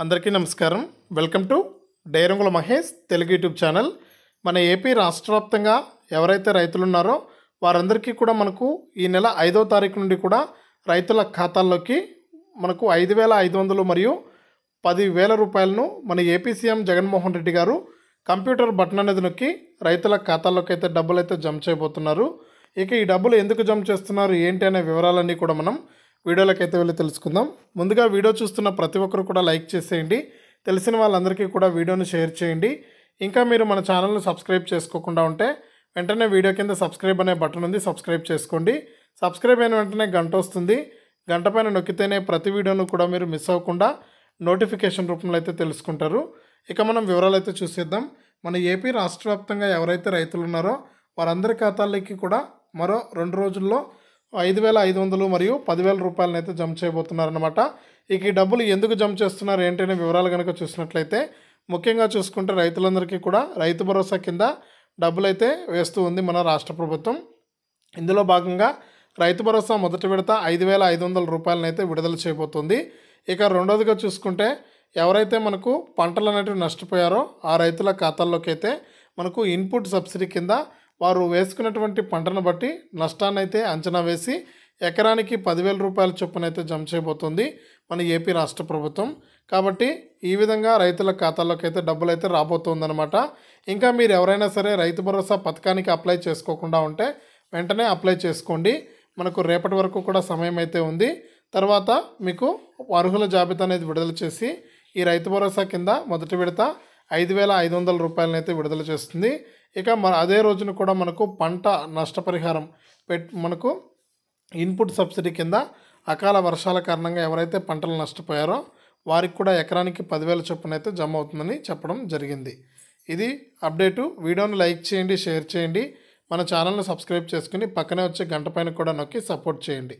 అందరికీ నమస్కారం welcome to డైరంగుల మహేష్ తెలుగు యూట్యూబ్ ఛానల్ మన ఏపీ రాష్ట్ర వ్యాప్తంగా ఎవరైతే రైతులు ఉన్నారో వారందరికీ కూడా మనకు ఈ నెల ఐదో తారీఖు నుండి కూడా రైతుల ఖాతాల్లోకి మనకు ఐదు వేల ఐదు వందలు మరియు పది వేల రూపాయలను మన ఏపీ సీఎం జగన్మోహన్ రెడ్డి గారు కంప్యూటర్ బటన్ అనేది నొక్కి రైతుల ఖాతాల్లోకి అయితే డబ్బులు అయితే జమ చేయబోతున్నారు ఇక ఈ డబ్బులు ఎందుకు జమ చేస్తున్నారు ఏంటి అనే వివరాలన్నీ కూడా మనం అయితే వెళ్ళి తెలుసుకుందాం ముందుగా వీడియో చూస్తున్న ప్రతి ఒక్కరు కూడా లైక్ చేసేయండి తెలిసిన వాళ్ళందరికీ కూడా వీడియోను షేర్ చేయండి ఇంకా మీరు మన ఛానల్ను సబ్స్క్రైబ్ చేసుకోకుండా ఉంటే వెంటనే వీడియో కింద సబ్స్క్రైబ్ అనే బటన్ ఉంది సబ్స్క్రైబ్ చేసుకోండి సబ్స్క్రైబ్ అయిన వెంటనే గంట వస్తుంది గంట పైన నొక్కితేనే ప్రతి వీడియోను కూడా మీరు మిస్ అవ్వకుండా నోటిఫికేషన్ రూపంలో అయితే తెలుసుకుంటారు ఇక మనం వివరాలు అయితే చూసేద్దాం మన ఏపీ రాష్ట్ర వ్యాప్తంగా ఎవరైతే రైతులు ఉన్నారో వారందరి ఖాతాలకి కూడా మరో రెండు రోజుల్లో ఐదు వేల ఐదు వందలు మరియు పదివేల రూపాయలను అయితే జమ చేయబోతున్నారనమాట ఇక ఈ డబ్బులు ఎందుకు జమ చేస్తున్నారు ఏంటనే వివరాలు కనుక చూసినట్లయితే ముఖ్యంగా చూసుకుంటే రైతులందరికీ కూడా రైతు భరోసా కింద డబ్బులు అయితే వేస్తూ ఉంది మన రాష్ట్ర ప్రభుత్వం ఇందులో భాగంగా రైతు భరోసా మొదటి విడత ఐదు వేల ఐదు వందల రూపాయలను అయితే విడుదల చేయబోతుంది ఇక రెండోదిగా చూసుకుంటే ఎవరైతే మనకు పంటలు అనేటివి నష్టపోయారో ఆ రైతుల ఖాతాల్లోకి అయితే మనకు ఇన్పుట్ సబ్సిడీ కింద వారు వేసుకున్నటువంటి పంటను బట్టి నష్టాన్ని అయితే అంచనా వేసి ఎకరానికి పదివేల రూపాయల చొప్పున అయితే జమ చేయబోతుంది మన ఏపీ రాష్ట్ర ప్రభుత్వం కాబట్టి ఈ విధంగా రైతుల ఖాతాలోకి అయితే డబ్బులు అయితే రాబోతుందనమాట ఇంకా మీరు ఎవరైనా సరే రైతు భరోసా పథకానికి అప్లై చేసుకోకుండా ఉంటే వెంటనే అప్లై చేసుకోండి మనకు రేపటి వరకు కూడా సమయం అయితే ఉంది తర్వాత మీకు అర్హుల జాబితా అనేది విడుదల చేసి ఈ రైతు భరోసా కింద మొదటి విడత ఐదు వేల ఐదు వందల అయితే విడుదల చేస్తుంది ఇక మన అదే రోజున కూడా మనకు పంట నష్టపరిహారం పెట్ మనకు ఇన్పుట్ సబ్సిడీ కింద అకాల వర్షాల కారణంగా ఎవరైతే పంటలు నష్టపోయారో వారికి కూడా ఎకరానికి పదివేల చొప్పున అయితే జమ అవుతుందని చెప్పడం జరిగింది ఇది అప్డేటు వీడియోని లైక్ చేయండి షేర్ చేయండి మన ఛానల్ని సబ్స్క్రైబ్ చేసుకుని పక్కనే వచ్చే గంట పైన కూడా నొక్కి సపోర్ట్ చేయండి